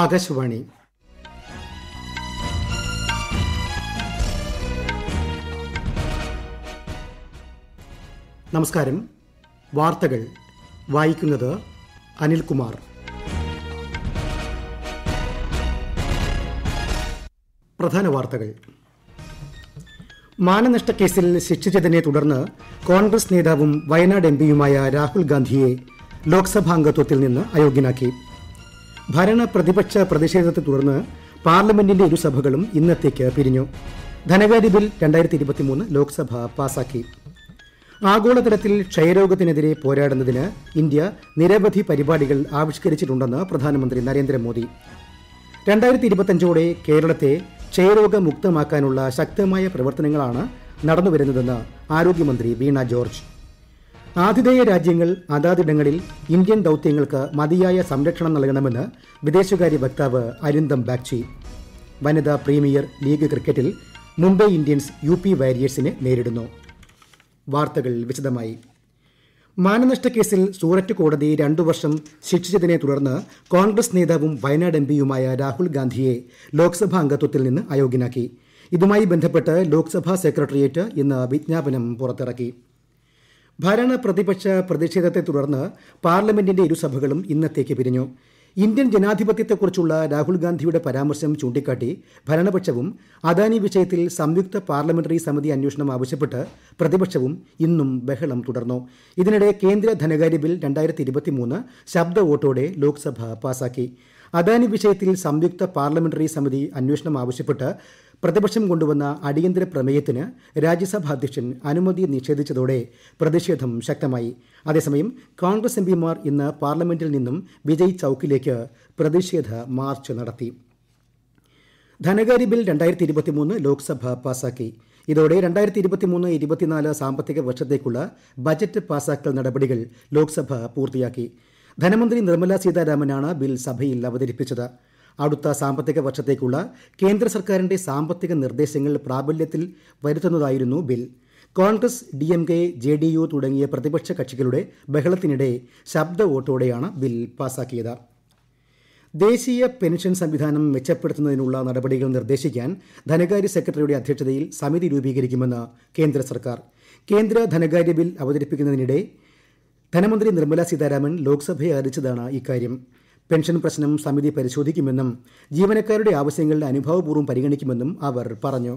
ആകാശവാണി നമസ്കാരം വാർത്തകൾ വായിക്കുന്നത് അനിൽകുമാർ പ്രധാന വാർത്തകൾ മാനനഷ്ട കേസിൽ ശിക്ഷിച്ചതിനെ തുടർന്ന് കോൺഗ്രസ് നേതാവും വയനാട് എം പിയുമായ രാഹുൽ ഗാന്ധിയെ ലോക്സഭാംഗത്വത്തിൽ നിന്ന് അയോഗ്യനാക്കി ഭരണ പ്രതിപക്ഷ പ്രതിഷേധത്തെ തുടർന്ന് പാർലമെന്റിന്റെ ഇരുസഭകളും ഇന്നത്തേക്ക് പിരിഞ്ഞു ധനകാര്യ ബിൽ രണ്ടായിരത്തി ഇരുപത്തിമൂന്ന് ലോക്സഭ പാസാക്കി ആഗോളതലത്തിൽ ക്ഷയരോഗത്തിനെതിരെ പോരാടുന്നതിന് ഇന്ത്യ നിരവധി പരിപാടികൾ ആവിഷ്കരിച്ചിട്ടുണ്ടെന്ന് പ്രധാനമന്ത്രി നരേന്ദ്രമോദി രണ്ടായിരത്തി ഇരുപത്തഞ്ചോടെ കേരളത്തെ ക്ഷയരോഗമുക്തമാക്കാനുള്ള ശക്തമായ പ്രവർത്തനങ്ങളാണ് നടന്നുവരുന്നതെന്ന് ആരോഗ്യമന്ത്രി വീണ ജോർജ് ആതിഥേയ രാജ്യങ്ങൾ അതാതിടങ്ങളിൽ ഇന്ത്യൻ ദൌത്യങ്ങൾക്ക് മതിയായ സംരക്ഷണം നൽകണമെന്ന് വിദേശകാര്യ വക്താവ് അരിന്ദം ബാഗ്ചി വനിതാ പ്രീമിയർ ലീഗ് ക്രിക്കറ്റിൽ മുംബൈ ഇന്ത്യൻസ് യു പി വാരിയേഴ്സിനെ നേരിടുന്നു വാർത്തകൾ വിശദമായി മാനനഷ്ടക്കേസിൽ സൂററ്റ് കോടതി രണ്ടു വർഷം ശിക്ഷിച്ചതിനെ തുടർന്ന് കോൺഗ്രസ് നേതാവും വയനാട് പിയുമായ രാഹുൽ ഗാന്ധിയെ ലോക്സഭാ അംഗത്വത്തിൽ നിന്ന് അയോഗ്യനാക്കി ഇതുമായി ബന്ധപ്പെട്ട് ലോക്സഭാ സെക്രട്ടേറിയറ്റ് ഇന്ന് വിജ്ഞാപനം പുറത്തിറക്കി ഭരണ പ്രതിപക്ഷ പ്രതിഷേധത്തെ തുടർന്ന് പാർലമെന്റിന്റെ ഇരുസഭകളും ഇന്നത്തേക്ക് പിരിഞ്ഞു ഇന്ത്യൻ ജനാധിപത്യത്തെക്കുറിച്ചുള്ള രാഹുൽ ഗാന്ധിയുടെ പരാമർശം ചൂണ്ടിക്കാട്ടി ഭരണപക്ഷവും അദാനി വിഷയത്തിൽ സംയുക്ത പാർലമെന്ററി സമിതി അന്വേഷണം ആവശ്യപ്പെട്ട് പ്രതിപക്ഷവും ഇന്നും ബഹളം തുടർന്നു ഇതിനിടെ കേന്ദ്ര ധനകാര്യ ബിൽ രണ്ടായിരത്തി ശബ്ദ വോട്ടോടെ ലോക്സഭ പാസാക്കി അദാനി വിഷയത്തിൽ സംയുക്ത പാർലമെന്ററി സമിതി അന്വേഷണം ആവശ്യപ്പെട്ട് പ്രതിപക്ഷം കൊണ്ടുവന്ന അടിയന്തര പ്രമേയത്തിന് രാജ്യസഭാ അധ്യക്ഷൻ അനുമതി നിഷേധിച്ചതോടെ പ്രതിഷേധം ശക്തമായി അതേസമയം കോൺഗ്രസ് എംപിമാർ ഇന്ന് പാർലമെന്റിൽ നിന്നും വിജയ് ചൌക്കിലേക്ക് പ്രതിഷേധ മാർച്ച് നടത്തി ധനകാര്യ ബിൽ രണ്ടായിരത്തി ഇരുപത്തിമൂന്ന് ലോക്സഭ പാസാക്കി ഇതോടെ രണ്ടായിരത്തി ഇരുപത്തിമൂന്ന് ഇരുപത്തിനാല് സാമ്പത്തിക വർഷത്തേക്കുള്ള ബജറ്റ് പാസാക്കൽ നടപടികൾ ലോക്സഭ പൂർത്തിയാക്കി ധനമന്ത്രി നിർമ്മല സീതാരാമനാണ് ബിൽ സഭയിൽ അവതരിപ്പിച്ചത് അടുത്ത സാമ്പത്തിക വർഷത്തേക്കുള്ള കേന്ദ്ര സർക്കാരിന്റെ സാമ്പത്തിക നിർദ്ദേശങ്ങൾ പ്രാബല്യത്തിൽ വരുത്തുന്നതായിരുന്നു bill Congress D M K J D U തുടങ്ങിയ പ്രതിപക്ഷ കക്ഷികളുടെ ബഹളത്തിനിടെ ശബ്ദ വോട്ടോടെയാണ് ബിൽ പാസാക്കിയത് ദേശീയ പെൻഷൻ സംവിധാനം മെച്ചപ്പെടുത്തുന്നതിനുള്ള നടപടികൾ നിർദ്ദേശിക്കാൻ ധനകാര്യ സെക്രട്ടറിയുടെ അധ്യക്ഷതയിൽ സമിതി രൂപീകരിക്കുമെന്ന് കേന്ദ്ര സർക്കാർ കേന്ദ്ര ധനകാര്യ ബിൽ അവതരിപ്പിക്കുന്നതിനിടെ ധനമന്ത്രി നിർമ്മല സീതാരാമൻ ലോക്സഭയെ അറിയിച്ചതാണ് ഇക്കാര്യം പെൻഷൻ പ്രശ്നം സമിതി പരിശോധിക്കുമെന്നും ജീവനക്കാരുടെ ആവശ്യങ്ങൾ അനുഭവപൂർവ്വം പരിഗണിക്കുമെന്നും അവർ പറഞ്ഞു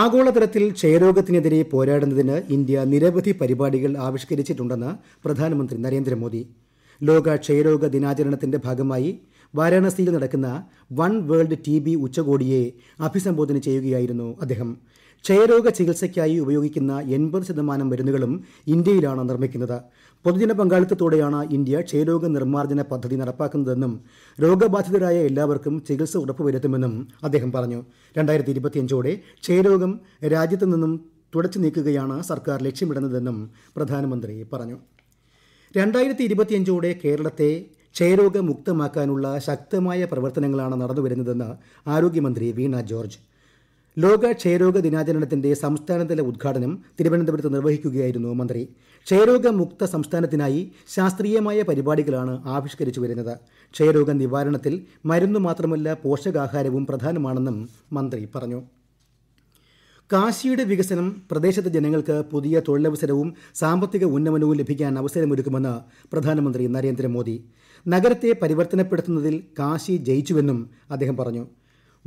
ആഗോളതലത്തിൽ ക്ഷയരോഗത്തിനെതിരെ പോരാടുന്നതിന് ഇന്ത്യ നിരവധി പരിപാടികൾ ആവിഷ്കരിച്ചിട്ടുണ്ടെന്ന് പ്രധാനമന്ത്രി നരേന്ദ്രമോദി ലോക ക്ഷയരോഗ ദിനാചരണത്തിന്റെ ഭാഗമായി വാരാണസിയിൽ നടക്കുന്ന വൺ വേൾഡ് ടി ബി ഉച്ചകോടിയെ അഭിസംബോധന ചെയ്യുകയായിരുന്നു അദ്ദേഹം ക്ഷയരോഗ ചികിത്സയ്ക്കായി ഉപയോഗിക്കുന്ന എൺപത് ശതമാനം മരുന്നുകളും ഇന്ത്യയിലാണ് നിർമ്മിക്കുന്നത് പൊതുജന പങ്കാളിത്തത്തോടെയാണ് ഇന്ത്യ ക്ഷയരോഗ നിർമ്മാർജ്ജന പദ്ധതി നടപ്പാക്കുന്നതെന്നും രോഗബാധിതരായ എല്ലാവർക്കും ചികിത്സ ഉറപ്പുവരുത്തുമെന്നും അദ്ദേഹം പറഞ്ഞു രണ്ടായിരത്തി ഇരുപത്തിയഞ്ചോടെ ക്ഷയരോഗം രാജ്യത്തു നിന്നും തുടച്ചു നീക്കുകയാണ് സർക്കാർ ലക്ഷ്യമിടുന്നതെന്നും പ്രധാനമന്ത്രി പറഞ്ഞു രണ്ടായിരത്തി ഇരുപത്തിയഞ്ചോടെ കേരളത്തെ ക്ഷയരോഗമുക്തമാക്കാനുള്ള ശക്തമായ പ്രവർത്തനങ്ങളാണ് നടന്നുവരുന്നതെന്ന് ആരോഗ്യമന്ത്രി വീണ ജോർജ് ലോക ക്ഷയരോഗ ദിനാചരണത്തിന്റെ സംസ്ഥാനതല ഉദ്ഘാടനം തിരുവനന്തപുരത്ത് നിർവഹിക്കുകയായിരുന്നു മന്ത്രി ക്ഷയരോഗ മുക്ത സംസ്ഥാനത്തിനായി ശാസ്ത്രീയമായ പരിപാടികളാണ് ആവിഷ്കരിച്ചു വരുന്നത് ക്ഷയരോഗ നിവാരണത്തിൽ മരുന്ന് മാത്രമല്ല പോഷകാഹാരവും പ്രധാനമാണെന്നും മന്ത്രി പറഞ്ഞു കാശിയുടെ വികസനം പ്രദേശത്തെ ജനങ്ങൾക്ക് പുതിയ തൊഴിലവസരവും സാമ്പത്തിക ഉന്നമനവും ലഭിക്കാൻ അവസരമൊരുക്കുമെന്ന് പ്രധാനമന്ത്രി നരേന്ദ്രമോദി നഗരത്തെ പരിവർത്തനപ്പെടുത്തുന്നതിൽ കാശി ജയിച്ചുവെന്നും അദ്ദേഹം പറഞ്ഞു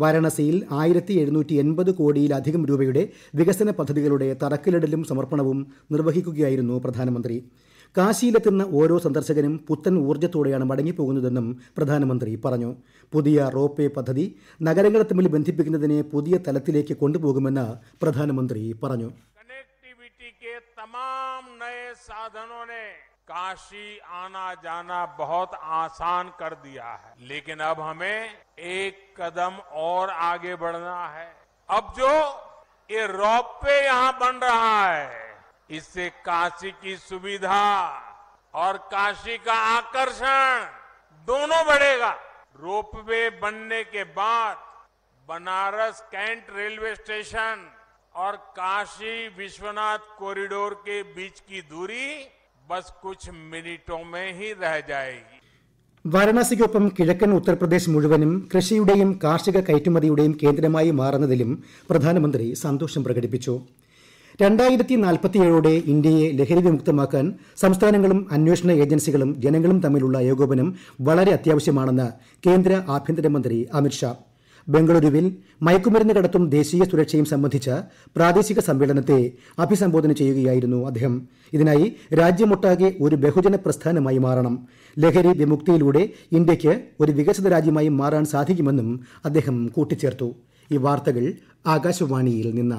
വാരാണസിയിൽ ആയിരത്തി എഴുന്നൂറ്റി എൺപത് കോടിയിലധികം രൂപയുടെ വികസന പദ്ധതികളുടെ തറക്കല്ലിടലും സമർപ്പണവും നിർവഹിക്കുകയായിരുന്നു പ്രധാനമന്ത്രി കാശിയിലെത്തുന്ന ഓരോ സന്ദർശകനും പുത്തൻ ഊർജ്ജത്തോടെയാണ് മടങ്ങിപ്പോകുന്നതെന്നും പ്രധാനമന്ത്രി പറഞ്ഞു പുതിയ റോപ്പ് വേ പദ്ധതി നഗരങ്ങളെ തമ്മിൽ ബന്ധിപ്പിക്കുന്നതിനെ പുതിയ തലത്തിലേക്ക് കൊണ്ടുപോകുമെന്ന് പ്രധാനമന്ത്രി പറഞ്ഞു काशी आना जाना बहुत आसान कर दिया है लेकिन अब हमें एक कदम और आगे बढ़ना है अब जो ये रौपे यहां बन रहा है इससे काशी की सुविधा और काशी का आकर्षण दोनों बढ़ेगा रोपवे बनने के बाद बनारस कैंट रेलवे स्टेशन और काशी विश्वनाथ कॉरिडोर के बीच की दूरी ബസ് കുച്ച് മിനിറ്റോ മേ ഹി രഹ ജായേഗി വാരണാസിക്കൊപ്പം കിഴക്കൻ ഉത്തർപ്രദേശ് മുഴുവനും കൃഷിയുടെയും കാർഷിക കയറ്റുമതിയുടെയും കേന്ദ്രമായി മാറുന്നതിലും പ്രധാനമന്ത്രി സന്തോഷം പ്രകടിപ്പിച്ചു രണ്ടായിരത്തി നാൽപ്പത്തിയേഴോടെ ഇന്ത്യയെ ലഹരി വിമുക്തമാക്കാൻ സംസ്ഥാനങ്ങളും അന്വേഷണ ഏജൻസികളും ജനങ്ങളും തമ്മിലുള്ള ഏകോപനം വളരെ അത്യാവശ്യമാണെന്ന് കേന്ദ്ര ആഭ്യന്തരമന്ത്രി അമിത്ഷാ ബംഗളൂരുവിൽ മയക്കുമരുന്ന് കടത്തും ദേശീയ സുരക്ഷയും സംബന്ധിച്ച പ്രാദേശിക സമ്മേളനത്തെ അഭിസംബോധന ചെയ്യുകയായിരുന്നു അദ്ദേഹം ഇതിനായി രാജ്യമൊട്ടാകെ ഒരു ബഹുജന പ്രസ്ഥാനമായി മാറണം ലഹരി വിമുക്തിയിലൂടെ ഇന്ത്യയ്ക്ക് ഒരു വികസിത രാജ്യമായി മാറാൻ സാധിക്കുമെന്നും അദ്ദേഹം കൂട്ടിച്ചേർത്തു ഈ വാർത്തകൾ ആകാശവാണിയിൽ നിന്ന്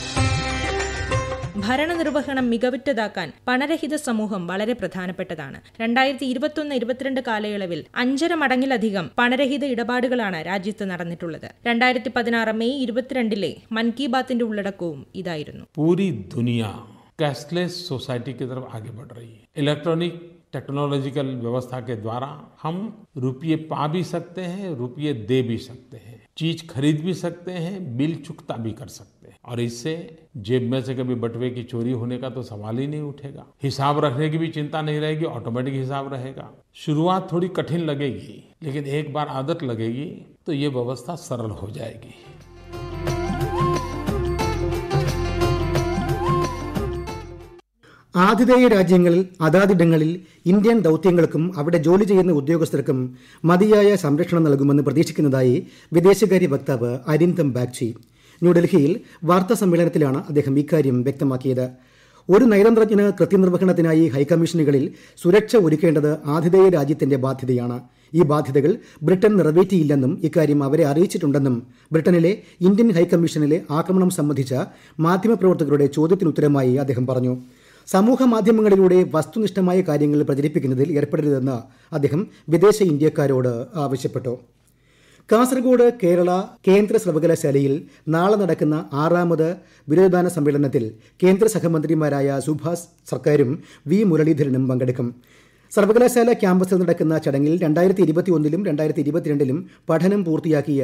ഭരണനിർവഹണം മികവുറ്റതാക്കാൻ പണരഹിത സമൂഹം വളരെ പ്രധാനപ്പെട്ടതാണ് രണ്ടായിരത്തി ഇരുപത്തിയൊന്ന് ഇരുപത്തിരണ്ട് കാലയളവിൽ അഞ്ചര മടങ്ങിലധികം പണരഹിത ഇടപാടുകളാണ് രാജ്യത്ത് നടന്നിട്ടുള്ളത് രണ്ടായിരത്തി പതിനാറ് മെയ് ഇരുപത്തിരണ്ടിലെ മൻ കി ബാത്തിന്റെ ഉള്ളടക്കവും ഇതായിരുന്നു പൂരി ദുനിയ कैशलेस सोसाइटी की टेक्नोलॉजिकल व्यवस्था के द्वारा हम रुपये पा भी सकते हैं रुपये दे भी सकते हैं चीज खरीद भी सकते हैं बिल चुकता भी कर सकते हैं और इससे जेब में से कभी बटवे की चोरी होने का तो सवाल ही नहीं उठेगा हिसाब रखने की भी चिंता नहीं रहेगी ऑटोमेटिक हिसाब रहेगा शुरुआत थोड़ी कठिन लगेगी लेकिन एक बार आदत लगेगी तो ये व्यवस्था सरल हो जाएगी ആതിഥേയ രാജ്യങ്ങളിൽ അതാതിടങ്ങളിൽ ഇന്ത്യൻ ദൌത്യങ്ങൾക്കും അവിടെ ജോലി ചെയ്യുന്ന ഉദ്യോഗസ്ഥർക്കും മതിയായ സംരക്ഷണം നൽകുമെന്ന് പ്രതീക്ഷിക്കുന്നതായി വിദേശകാര്യ വക്താവ് അരിന്ദം ബാഗ്ചി ന്യൂഡൽഹിയിൽ സമ്മേളനത്തിലാണ് അദ്ദേഹം ഇക്കാര്യം വ്യക്തമാക്കിയത് ഒരു നയതന്ത്രജ്ഞന് കൃത്യനിർവഹണത്തിനായി ഹൈക്കമ്മീഷനുകളിൽ സുരക്ഷ ഒരുക്കേണ്ടത് ആതിഥേയ രാജ്യത്തിന്റെ ബാധ്യതയാണ് ഈ ബാധ്യതകൾ ബ്രിട്ടൻ നിറവേറ്റിയില്ലെന്നും ഇക്കാര്യം അവരെ അറിയിച്ചിട്ടുണ്ടെന്നും ബ്രിട്ടനിലെ ഇന്ത്യൻ ഹൈക്കമ്മീഷനിലെ ആക്രമണം സംബന്ധിച്ച മാധ്യമപ്രവർത്തകരുടെ ചോദ്യത്തിനുത്തരമായി അദ്ദേഹം പറഞ്ഞു സമൂഹ മാധ്യമങ്ങളിലൂടെ വസ്തുനിഷ്ഠമായ കാര്യങ്ങൾ പ്രചരിപ്പിക്കുന്നതിൽ ഏർപ്പെടരുതെന്ന് അദ്ദേഹം വിദേശ ഇന്ത്യക്കാരോട് ആവശ്യപ്പെട്ടു കാസർഗോഡ് കേരള കേന്ദ്ര സർവകലാശാലയിൽ നാളെ നടക്കുന്ന ആറാമത് ബിരുദദാന സമ്മേളനത്തിൽ കേന്ദ്ര സഹമന്ത്രിമാരായ സുഭാഷ് സർക്കാരും വി മുരളീധരനും പങ്കെടുക്കും സർവകലാശാല ക്യാമ്പസിൽ നടക്കുന്ന ചടങ്ങിൽ രണ്ടായിരത്തി ഒന്നിലും രണ്ടായിരത്തി ഇരുപത്തിരണ്ടിലും പഠനം പൂർത്തിയാക്കിയ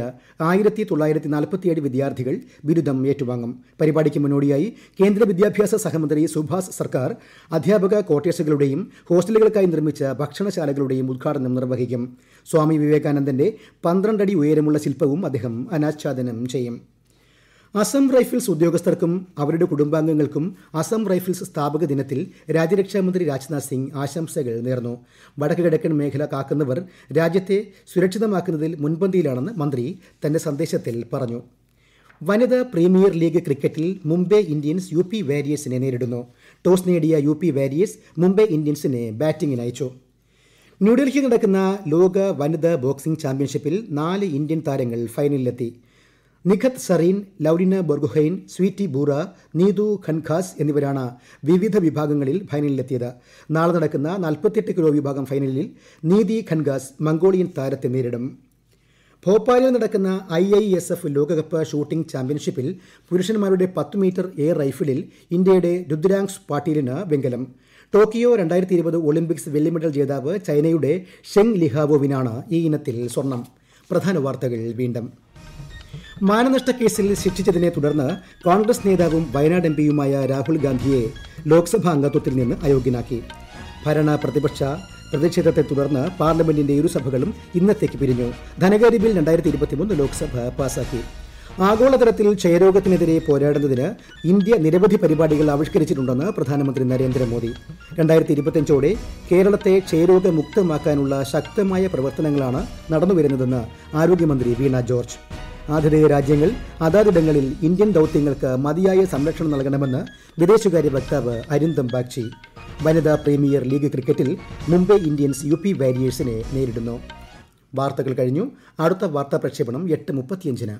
ആയിരത്തി തൊള്ളായിരത്തി നാൽപ്പത്തിയേഴ് വിദ്യാർത്ഥികൾ ബിരുദം ഏറ്റുവാങ്ങും പരിപാടിക്ക് മുന്നോടിയായി കേന്ദ്ര വിദ്യാഭ്യാസ സഹമന്ത്രി സുഭാഷ് സർക്കാർ അധ്യാപക ക്വാർട്ടേഴ്സുകളുടെയും ഹോസ്റ്റലുകൾക്കായി നിർമ്മിച്ച ഭക്ഷണശാലകളുടെയും ഉദ്ഘാടനം നിർവഹിക്കും സ്വാമി വിവേകാനന്ദന്റെ പന്ത്രണ്ടടി ഉയരമുള്ള ശില്പവും അദ്ദേഹം അനാച്ഛാദനം ചെയ്യും അസം റൈഫിൾസ് ഉദ്യോഗസ്ഥർക്കും അവരുടെ കുടുംബാംഗങ്ങൾക്കും അസം റൈഫിൾസ് സ്ഥാപക ദിനത്തിൽ രാജ്യരക്ഷാമന്ത്രി രാജ്നാഥ് സിംഗ് ആശംസകൾ നേർന്നു വടക്ക് കിഴക്കൻ മേഖല കാക്കുന്നവർ രാജ്യത്തെ സുരക്ഷിതമാക്കുന്നതിൽ മുൻപന്തിയിലാണെന്ന് മന്ത്രി തന്റെ സന്ദേശത്തിൽ പറഞ്ഞു വനിതാ പ്രീമിയർ ലീഗ് ക്രിക്കറ്റിൽ മുംബൈ ഇന്ത്യൻസ് യു പി വാരിയേഴ്സിനെ നേരിടുന്നു ടോസ് നേടിയ യു പി വാരിയേഴ്സ് മുംബൈ ഇന്ത്യൻസിനെ ബാറ്റിംഗിന് അയച്ചു ന്യൂഡൽഹിയിൽ നടക്കുന്ന ലോക വനിതാ ബോക്സിംഗ് ചാമ്പ്യൻഷിപ്പിൽ നാല് ഇന്ത്യൻ താരങ്ങൾ ഫൈനലിലെത്തി നിഖത് സറീൻ ലൌലിന ബൊർഗുഹൈൻ സ്വീറ്റി ബൂറ നീതു ഖൻഖാസ് എന്നിവരാണ് വിവിധ വിഭാഗങ്ങളിൽ ഫൈനലിലെത്തിയത് നാളെ നടക്കുന്ന നാൽപ്പത്തിയെട്ട് കിലോ വിഭാഗം ഫൈനലിൽ നീതി ഖൻഖാസ് മംഗോളിയൻ താരത്തെ നേരിടും ഭോപ്പാലിൽ നടക്കുന്ന ഐ ഐ എസ് എഫ് ലോകകപ്പ് ഷൂട്ടിംഗ് ചാമ്പ്യൻഷിപ്പിൽ പുരുഷന്മാരുടെ പത്ത് മീറ്റർ എയർ റൈഫിളിൽ ഇന്ത്യയുടെ രുദ്രാങ്സ് പാട്ടീലിന് വെങ്കലം ടോക്കിയോ രണ്ടായിരത്തി ഇരുപത് ഒളിമ്പിക്സ് വെള്ളി മെഡൽ ജേതാവ് ചൈനയുടെ ഷെങ് ലിഹാവോവിനാണ് ഈ ഇനത്തിൽ സ്വർണം പ്രധാന വാർത്തകൾ വീണ്ടും മാനനഷ്ട കേസിൽ ശിക്ഷിച്ചതിനെ തുടർന്ന് കോൺഗ്രസ് നേതാവും വയനാട് എംപിയുമായ രാഹുൽ ഗാന്ധിയെ ലോക്സഭാ അംഗത്വത്തിൽ നിന്ന് അയോഗ്യനാക്കി ഭരണ പ്രതിപക്ഷ പ്രതിഷേധത്തെ തുടർന്ന് പാർലമെന്റിന്റെ ഇരുസഭകളും ഇന്നത്തേക്ക് പിരിഞ്ഞു ധനകാര്യ ബിൽ രണ്ടായിരത്തി ഇരുപത്തിമൂന്ന് ലോക്സഭ പാസാക്കി ആഗോളതലത്തിൽ ക്ഷയരോഗത്തിനെതിരെ പോരാടുന്നതിന് ഇന്ത്യ നിരവധി പരിപാടികൾ ആവിഷ്കരിച്ചിട്ടുണ്ടെന്ന് പ്രധാനമന്ത്രി നരേന്ദ്രമോദി രണ്ടായിരത്തി ഇരുപത്തിയഞ്ചോടെ കേരളത്തെ ക്ഷയരോഗമുക്തമാക്കാനുള്ള മുക്തമാക്കാനുള്ള ശക്തമായ പ്രവർത്തനങ്ങളാണ് നടന്നുവരുന്നതെന്ന് ആരോഗ്യമന്ത്രി വീണ ജോർജ് ആതിഥേയ രാജ്യങ്ങൾ അതാതിടങ്ങളിൽ ഇന്ത്യൻ ദൌത്യങ്ങൾക്ക് മതിയായ സംരക്ഷണം നൽകണമെന്ന് വിദേശകാര്യ വക്താവ് അരിന്ദം ബാഗ്ചി വനിതാ പ്രീമിയർ ലീഗ് ക്രിക്കറ്റിൽ മുംബൈ ഇന്ത്യൻസ് യു പി വാരിയേഴ്സിനെ നേരിടുന്നു വാർത്തകൾ കഴിഞ്ഞു അടുത്ത വാർത്താ പ്രക്ഷേപണം എട്ട് മുപ്പത്തിയഞ്ചിന്